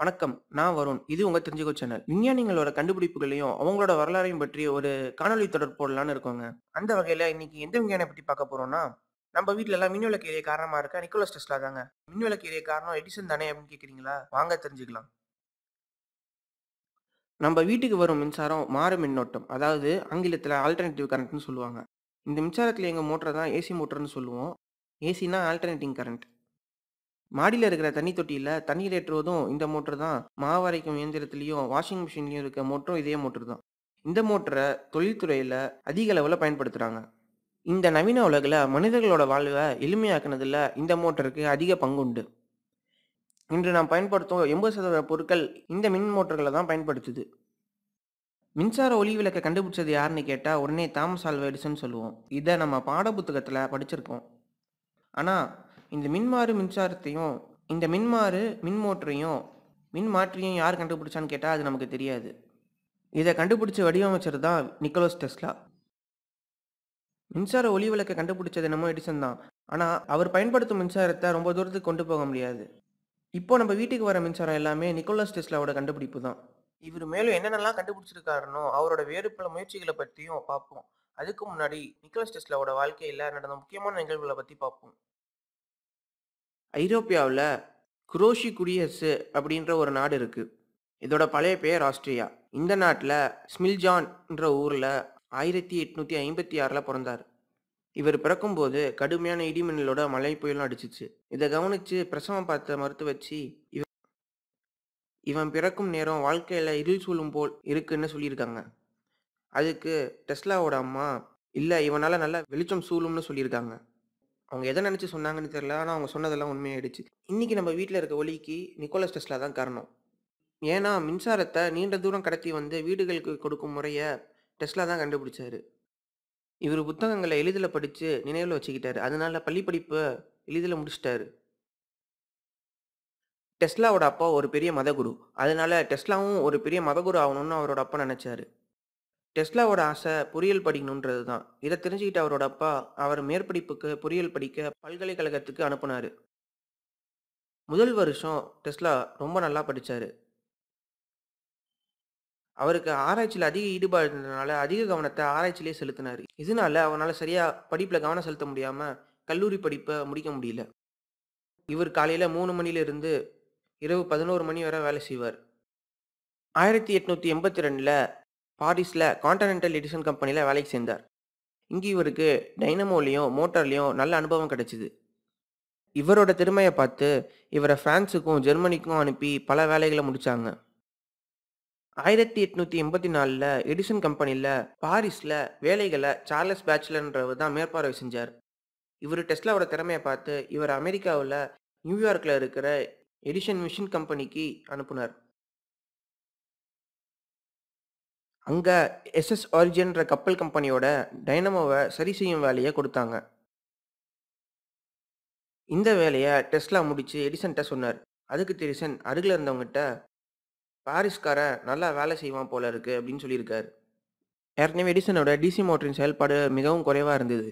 வணக்கம் நான் வருண் இது உங்க தெரிஞ்சுக்கோ சேனல் விஞ்ஞானிகளோட கண்டுபிடிப்புகளையும் அவங்களோட வரலாறையும் பற்றி ஒரு காணொலி தொடர் போடலான்னு இருக்கோங்க அந்த வகையில இன்னைக்கு எந்த விஞ்ஞானியை பற்றி பார்க்க போறோம்னா நம்ம வீட்டுல எல்லாம் ஏரிய காரணமா இருக்க நிக்கோலஸ் டெஸ்லா தாங்க மின்விளக்கீரிய காரணம் எடிசன் தானே அப்படின்னு கேக்குறீங்களா வாங்க தெரிஞ்சுக்கலாம் நம்ம வீட்டுக்கு வரும் மின்சாரம் மாறு மின்னோட்டம் அதாவது ஆங்கிலத்தில் ஆல்டர்னேட்டிவ் கரண்ட்னு சொல்லுவாங்க இந்த மின்சாரத்தில் எங்கள் மோட்டர் தான் ஏசி மோட்டர்னு சொல்லுவோம் ஏசினா ஆல்டர்னேட்டிங் கரண்ட் மாடியில் இருக்கிற தண்ணி தொட்டியில் தண்ணீர் ஏற்றுவதும் இந்த மோட்டர் தான் மாவரைக்கும் இயந்திரத்துலேயும் வாஷிங் மிஷின்லையும் இருக்க மோட்டரும் இதே மோட்டர் தான் இந்த மோட்டரை தொழில்துறையில் அதிக அளவில் பயன்படுத்துகிறாங்க இந்த நவீன உலகில் மனிதர்களோட வாழ்வை எளிமையாக்குனதில் இந்த மோட்டருக்கு அதிக பங்கு உண்டு இன்று நாம் பயன்படுத்தும் எண்பது சதவீத பொருட்கள் இந்த மின் மோட்டர்களை தான் பயன்படுத்துது மின்சார ஒளி விளக்கை கண்டுபிடிச்சது யாருன்னு கேட்டால் உடனே தாமஸ் ஆல்வா எடிசன் சொல்லுவோம் இதை நம்ம பாடப்புத்தகத்தில் படிச்சிருக்கோம் ஆனால் இந்த மின்மாறு மின்சாரத்தையும் இந்த மின்மாறு மின் மோட்டரையும் மின் மாற்றியும் யார் கண்டுபிடிச்சான்னு கேட்டால் அது நமக்கு தெரியாது இதை கண்டுபிடிச்ச வடிவமைச்சர் தான் நிக்கோலஸ் டெஸ்லா மின்சார ஒளி விளக்கை கண்டுபிடிச்சது என்னமோ எடிசன் தான் ஆனால் அவர் பயன்படுத்தும் மின்சாரத்தை ரொம்ப தூரத்துக்கு கொண்டு போக முடியாது இப்போ நம்ம வீட்டுக்கு வர மின்சாரம் எல்லாமே நிக்கோலஸ் டெஸ்லாவோட கண்டுபிடிப்பு தான் இவர் மேலும் என்னென்னலாம் கண்டுபிடிச்சிருக்காருனோ அவரோட வேறு பல முயற்சிகளை பற்றியும் பார்ப்போம் அதுக்கு முன்னாடி நிக்கோலஸ் டெஸ்லாவோட வாழ்க்கையில் நடந்த முக்கியமான நிகழ்வுகளை பற்றி பார்ப்போம் ஐரோப்பியாவில் குரோஷி குடியரசு அப்படின்ற ஒரு நாடு இருக்குது இதோட பழைய பேர் ஆஸ்திரியா இந்த நாட்டில் ஸ்மில்ஜான்ன்ற ஊரில் ஆயிரத்தி எட்நூற்றி ஐம்பத்தி ஆறில் பிறந்தார் இவர் பிறக்கும்போது கடுமையான இடிமின்னலோட மழை புயலும் அடிச்சிச்சு இதை கவனித்து பிரசவம் பார்த்த மறுத்து வச்சு இவ இவன் பிறக்கும் நேரம் வாழ்க்கையில் இருள் சூழும் போல் இருக்குன்னு சொல்லியிருக்காங்க அதுக்கு டெஸ்லாவோட அம்மா இல்லை இவனால் நல்லா வெளிச்சம் சூழும்னு சொல்லியிருக்காங்க அவங்க எதை நினச்சி சொன்னாங்கன்னு தெரியல ஆனால் அவங்க சொன்னதெல்லாம் உண்மையாயிடுச்சு இன்றைக்கி நம்ம வீட்டில் இருக்க ஒலிக்கு நிக்கோலஸ் டெஸ்லா தான் காரணம் ஏன்னா மின்சாரத்தை நீண்ட தூரம் கடத்தி வந்து வீடுகளுக்கு கொடுக்கும் முறையை டெஸ்லா தான் கண்டுபிடிச்சாரு இவர் புத்தகங்களை எளிதில் படித்து நினைவில் வச்சுக்கிட்டாரு அதனால பள்ளி படிப்பை எளிதில் முடிச்சிட்டாரு டெஸ்லாவோட அப்பா ஒரு பெரிய மதகுரு அதனால டெஸ்லாவும் ஒரு பெரிய மதகுரு ஆகணும்னு அவரோட அப்பா நினச்சாரு டெஸ்லாவோட ஆசை பொறியியல் படிக்கணுன்றது தான் இதை தெரிஞ்சுக்கிட்ட அவரோட அப்பா அவர் மேற்படிப்புக்கு பொறியியல் படிக்க பல்கலைக்கழகத்துக்கு அனுப்புனார் முதல் வருஷம் டெஸ்லா ரொம்ப நல்லா படித்தார் அவருக்கு ஆராய்ச்சியில் அதிக ஈடுபாடு இருந்ததுனால அதிக கவனத்தை ஆராய்ச்சியிலே செலுத்தினார் இதனால அவனால் சரியாக படிப்பில் கவனம் செலுத்த முடியாமல் கல்லூரி படிப்பை முடிக்க முடியல இவர் காலையில் மூணு மணிலிருந்து இரவு பதினோரு மணி வரை வேலை செய்வார் ஆயிரத்தி எட்நூற்றி எண்பத்தி ரெண்டில் பாரிஸில் கான்டினென்டல் எடிசன் கம்பெனியில் வேலைக்கு சேர்ந்தார் இங்கே இவருக்கு டைனமோலையும் மோட்டர்லேயும் நல்ல அனுபவம் கிடைச்சிது இவரோட திறமையை பார்த்து இவரை ஃப்ரான்ஸுக்கும் ஜெர்மனிக்கும் அனுப்பி பல வேலைகளை முடித்தாங்க ஆயிரத்தி எட்நூற்றி எண்பத்தி நாலில் எடிசன் கம்பெனியில் பாரிஸில் வேலைகளை சார்லஸ் பேச்சுலர்ன்றவர் தான் மேற்பார்வை செஞ்சார் இவர் டெஸ்லாவோட திறமையை பார்த்து இவர் அமெரிக்காவில் நியூயார்க்கில் இருக்கிற எடிஷன் மிஷின் கம்பெனிக்கு அனுப்புனார் அங்கே எஸ்எஸ் ஆரிஜின்ற கப்பல் கம்பெனியோட டைனமோவை சரி செய்யும் வேலையை கொடுத்தாங்க இந்த வேலையை டெஸ்ட்லாம் முடித்து எடிசன்ட்ட சொன்னார் அதுக்கு தெரிசன் அருகில் இருந்தவங்ககிட்ட பாரிஸ்காரன் நல்லா வேலை செய்வான் போல இருக்கு அப்படின்னு சொல்லியிருக்காரு ஏற்கனவே எடிசனோட டிசி மோட்டரின் செயல்பாடு மிகவும் குறைவாக இருந்தது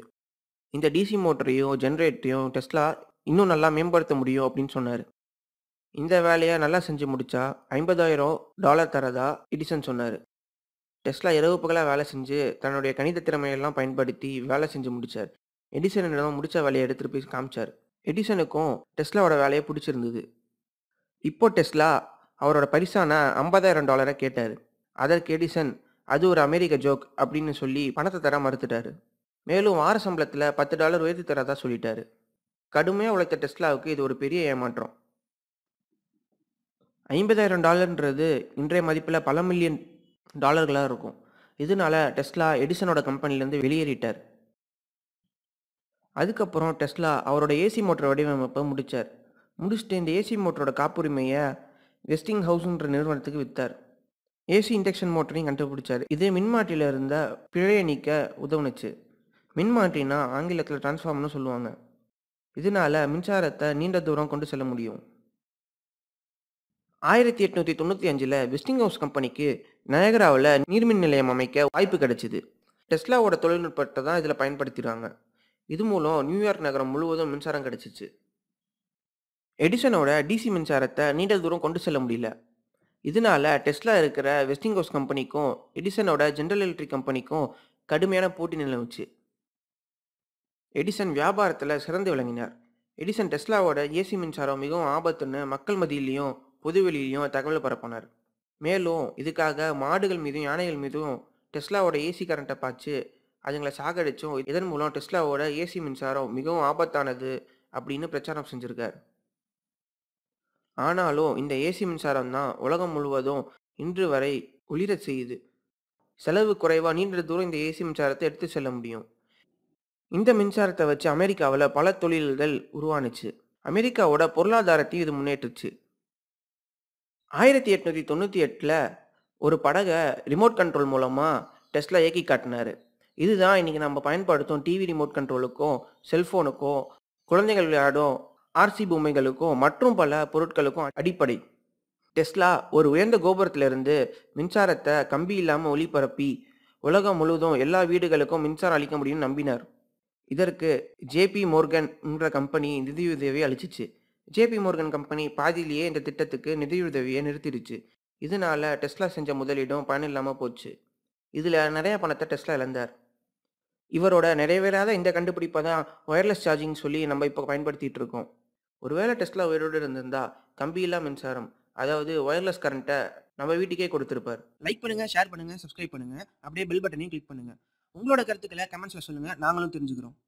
இந்த டிசி மோட்டரையும் ஜென்ரேட்டரையும் டெஸ்லா இன்னும் நல்லா மேம்படுத்த முடியும் அப்படின்னு சொன்னார் இந்த வேலையை நல்லா செஞ்சு முடித்தா ஐம்பதாயிரம் டாலர் தரதா எடிசன் சொன்னார் டெஸ்லா இரவு பகலாக வேலை செஞ்சு தன்னுடைய கணித திறமையெல்லாம் பயன்படுத்தி வேலை செஞ்சு முடித்தார் எடிசனிடம் முடித்த வேலையை எடுத்துகிட்டு போய் காமிச்சார் எடிசனுக்கும் டெஸ்லாவோட வேலையை பிடிச்சிருந்தது இப்போ டெஸ்லா அவரோட பரிசான ஐம்பதாயிரம் டாலரை கேட்டார் அதற்கு எடிசன் அது ஒரு அமெரிக்க ஜோக் அப்படின்னு சொல்லி பணத்தை தர மறுத்துட்டார் மேலும் வார சம்பளத்தில் பத்து டாலர் உயர்த்தி தரதா சொல்லிட்டார் கடுமையாக உழைத்த டெஸ்லாவுக்கு இது ஒரு பெரிய ஏமாற்றம் ஐம்பதாயிரம் டாலர்ன்றது இன்றைய மதிப்பில் பல மில்லியன் டாலர்களாக இருக்கும் இதனால டெஸ்லா எடிசனோட கம்பெனிலேருந்து வெளியேறிட்டார் அதுக்கப்புறம் டெஸ்லா அவரோட ஏசி மோட்டர் வடிவமைப்பை முடித்தார் முடிச்சுட்டு இந்த ஏசி மோட்டரோட காப்புரிமையை வெஸ்டிங் ஹவுஸுன்ற நிறுவனத்துக்கு விற்றார் ஏசி இண்டக்ஷன் மோட்டரையும் கண்டுபிடிச்சார் இதே மின்மாட்டியில் இருந்த பிழையை நீக்க உதவுனுச்சு மின்மாற்றினா ஆங்கிலத்தில் டிரான்ஸ்ஃபார்ம்னு சொல்லுவாங்க இதனால் மின்சாரத்தை நீண்ட தூரம் கொண்டு செல்ல முடியும் ஆயிரத்தி எட்நூற்றி தொண்ணூற்றி அஞ்சில் வெஸ்டிங் ஹவுஸ் கம்பெனிக்கு நயகராவில் நீர்மின் நிலையம் அமைக்க வாய்ப்பு கிடைச்சிது டெஸ்லாவோட தொழில்நுட்பத்தை தான் இதில் பயன்படுத்திடுறாங்க இது மூலம் நியூயார்க் நகரம் முழுவதும் மின்சாரம் கிடைச்சிச்சு எடிசனோட டிசி மின்சாரத்தை நீண்ட தூரம் கொண்டு செல்ல முடியல இதனால டெஸ்லா இருக்கிற வெஸ்டிங் ஹவுஸ் கம்பெனிக்கும் எடிசனோட ஜென்ரல் எலக்ட்ரிக் கம்பெனிக்கும் கடுமையான போட்டி நிலவுச்சு எடிசன் வியாபாரத்தில் சிறந்து விளங்கினார் எடிசன் டெஸ்லாவோட ஏசி மின்சாரம் மிகவும் ஆபத்துன்னு மக்கள் மதியிலையும் பொதுவெளியிலையும் தகவல் பரப்பினார் மேலும் இதுக்காக மாடுகள் மீதும் யானைகள் மீதும் டெஸ்லாவோட ஏசி கரண்ட்டை பார்த்து அதுங்களை சாகடிச்சும் இதன் மூலம் டெஸ்லாவோட ஏசி மின்சாரம் மிகவும் ஆபத்தானது அப்படின்னு பிரச்சாரம் செஞ்சுருக்கார் ஆனாலும் இந்த ஏசி மின்சாரம் தான் உலகம் முழுவதும் இன்று வரை ஒளிர செய்யுது செலவு குறைவாக நீண்ட தூரம் இந்த ஏசி மின்சாரத்தை எடுத்து செல்ல முடியும் இந்த மின்சாரத்தை வச்சு அமெரிக்காவில் பல தொழில்கள் உருவானுச்சு அமெரிக்காவோட பொருளாதாரத்தையும் இது முன்னேற்றுச்சு ஆயிரத்தி எட்நூற்றி தொண்ணூற்றி எட்டில் ஒரு படகை ரிமோட் கண்ட்ரோல் மூலமாக டெஸ்லா இயக்கி காட்டினார் இதுதான் இன்னைக்கு நம்ம பயன்படுத்தும் டிவி ரிமோட் கண்ட்ரோலுக்கும் செல்ஃபோனுக்கும் குழந்தைகள் விளையாடும் ஆர்சி பொம்மைகளுக்கும் மற்றும் பல பொருட்களுக்கும் அடிப்படை டெஸ்லா ஒரு உயர்ந்த கோபுரத்திலிருந்து மின்சாரத்தை கம்பி இல்லாமல் ஒளிபரப்பி உலகம் முழுவதும் எல்லா வீடுகளுக்கும் மின்சாரம் அளிக்க முடியும்னு நம்பினார் இதற்கு ஜேபி மோர்கன் என்ற கம்பெனி நிதியுதவி அளிச்சிச்சு ஜேபி மோர்கன் கம்பெனி பாதியிலேயே இந்த திட்டத்துக்கு நிதியுதவியை நிறுத்திடுச்சு இதனால டெஸ்லா செஞ்ச முதலீடும் பயன் இல்லாமல் போச்சு இதில் நிறைய பணத்தை டெஸ்லா இழந்தார் இவரோட நிறைவேறாத இந்த கண்டுபிடிப்பை தான் ஒயர்லெஸ் சார்ஜிங் சொல்லி நம்ம இப்போ பயன்படுத்திகிட்டு இருக்கோம் ஒருவேளை டெஸ்லா உயிரோடு கம்பி கம்பியில்லா மின்சாரம் அதாவது ஒயர்லெஸ் கரண்ட்டை நம்ம வீட்டுக்கே கொடுத்துருப்பார் லைக் பண்ணுங்கள் ஷேர் பண்ணுங்கள் சப்ஸ்கிரைப் பண்ணுங்கள் அப்படியே பெல் பட்டனையும் கிளிக் பண்ணுங்கள் உங்களோட கருத்துக்களை கமெண்ட்ஸில் சொல்லுங்கள் நாங்களும் தெரிஞ்சுக்கிறோம்